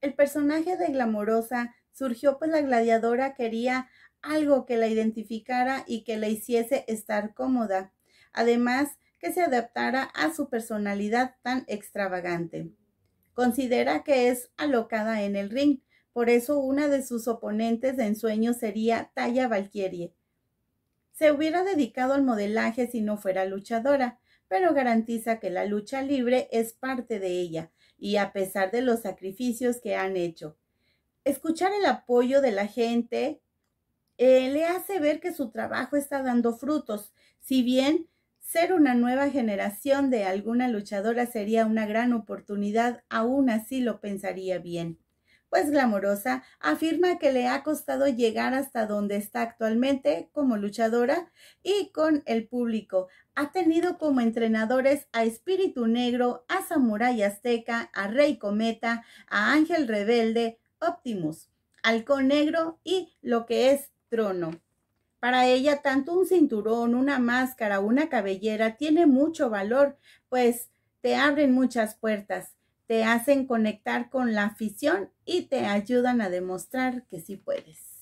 El personaje de Glamorosa surgió pues la gladiadora quería algo que la identificara y que la hiciese estar cómoda, además que se adaptara a su personalidad tan extravagante. Considera que es alocada en el ring, por eso una de sus oponentes de ensueño sería Taya Valkyrie. Se hubiera dedicado al modelaje si no fuera luchadora, pero garantiza que la lucha libre es parte de ella y a pesar de los sacrificios que han hecho. Escuchar el apoyo de la gente eh, le hace ver que su trabajo está dando frutos, si bien ser una nueva generación de alguna luchadora sería una gran oportunidad, aún así lo pensaría bien pues Glamorosa afirma que le ha costado llegar hasta donde está actualmente como luchadora y con el público. Ha tenido como entrenadores a Espíritu Negro, a Samurai Azteca, a Rey Cometa, a Ángel Rebelde, Optimus, Halcón Negro y lo que es Trono. Para ella, tanto un cinturón, una máscara, una cabellera tiene mucho valor, pues te abren muchas puertas te hacen conectar con la afición y te ayudan a demostrar que sí puedes.